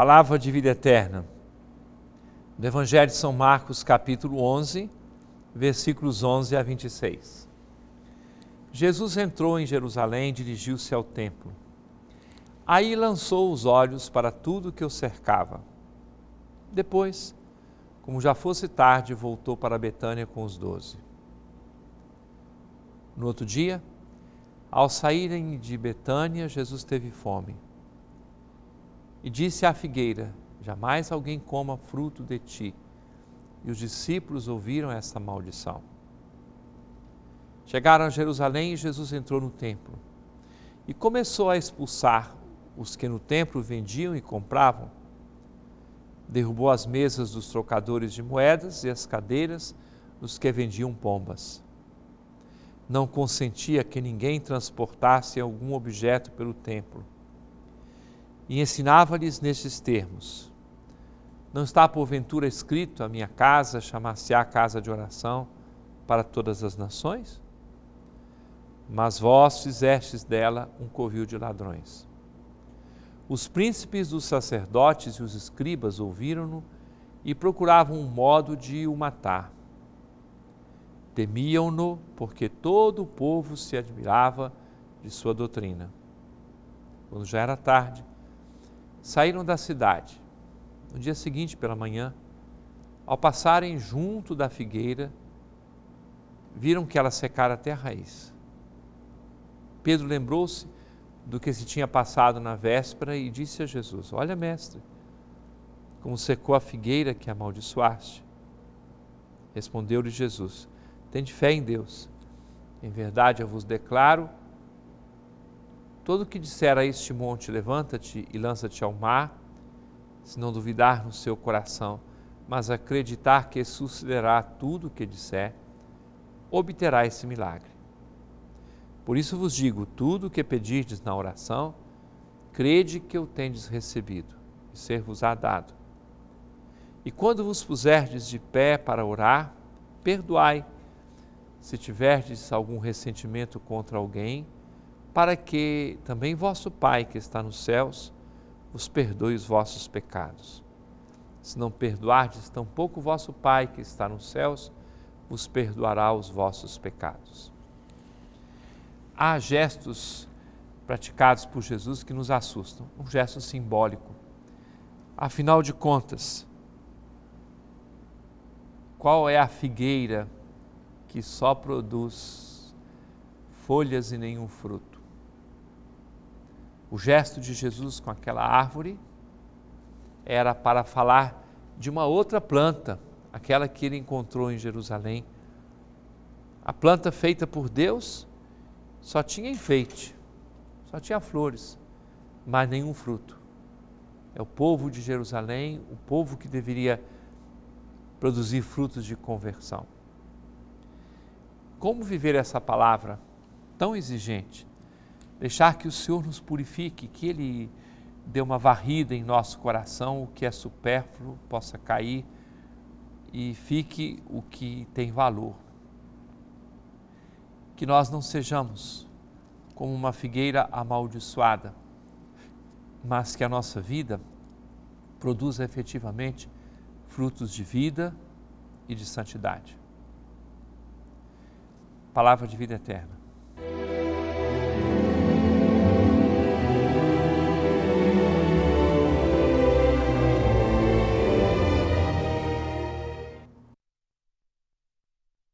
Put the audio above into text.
Palavra de vida eterna. Do Evangelho de São Marcos, capítulo 11, versículos 11 a 26. Jesus entrou em Jerusalém e dirigiu-se ao templo. Aí lançou os olhos para tudo que o cercava. Depois, como já fosse tarde, voltou para Betânia com os doze. No outro dia, ao saírem de Betânia, Jesus teve fome e disse à figueira: Jamais alguém coma fruto de ti. E os discípulos ouviram esta maldição. Chegaram a Jerusalém e Jesus entrou no templo e começou a expulsar os que no templo vendiam e compravam. Derrubou as mesas dos trocadores de moedas e as cadeiras dos que vendiam pombas. Não consentia que ninguém transportasse algum objeto pelo templo e ensinava-lhes nestes termos: Não está porventura escrito a minha casa chamar-se-á casa de oração para todas as nações? Mas vós fizestes dela um covil de ladrões. Os príncipes dos sacerdotes e os escribas ouviram-no e procuravam um modo de o matar. Temiam-no porque todo o povo se admirava de sua doutrina. Quando já era tarde, Saíram da cidade. No dia seguinte, pela manhã, ao passarem junto da figueira, viram que ela secara até a raiz. Pedro lembrou-se do que se tinha passado na véspera e disse a Jesus: Olha, mestre, como secou a figueira que amaldiçoaste. Respondeu-lhe Jesus: Tende fé em Deus. Em verdade, eu vos declaro Todo que disser a este monte, levanta-te e lança-te ao mar, se não duvidar no seu coração, mas acreditar que sucederá tudo o que disser, obterá esse milagre. Por isso vos digo: tudo o que pedirdes na oração, crede que o tendes recebido, e ser-vos-á dado. E quando vos puserdes de pé para orar, perdoai. Se tiverdes algum ressentimento contra alguém, para que também vosso Pai que está nos céus vos perdoe os vossos pecados. Se não perdoardes, tampouco vosso Pai que está nos céus vos perdoará os vossos pecados. Há gestos praticados por Jesus que nos assustam, um gesto simbólico. Afinal de contas, qual é a figueira que só produz folhas e nenhum fruto? O gesto de Jesus com aquela árvore era para falar de uma outra planta, aquela que ele encontrou em Jerusalém. A planta feita por Deus só tinha enfeite, só tinha flores, mas nenhum fruto. É o povo de Jerusalém, o povo que deveria produzir frutos de conversão. Como viver essa palavra tão exigente? deixar que o Senhor nos purifique, que Ele dê uma varrida em nosso coração, o que é supérfluo possa cair e fique o que tem valor. Que nós não sejamos como uma figueira amaldiçoada, mas que a nossa vida produza efetivamente frutos de vida e de santidade. Palavra de vida eterna.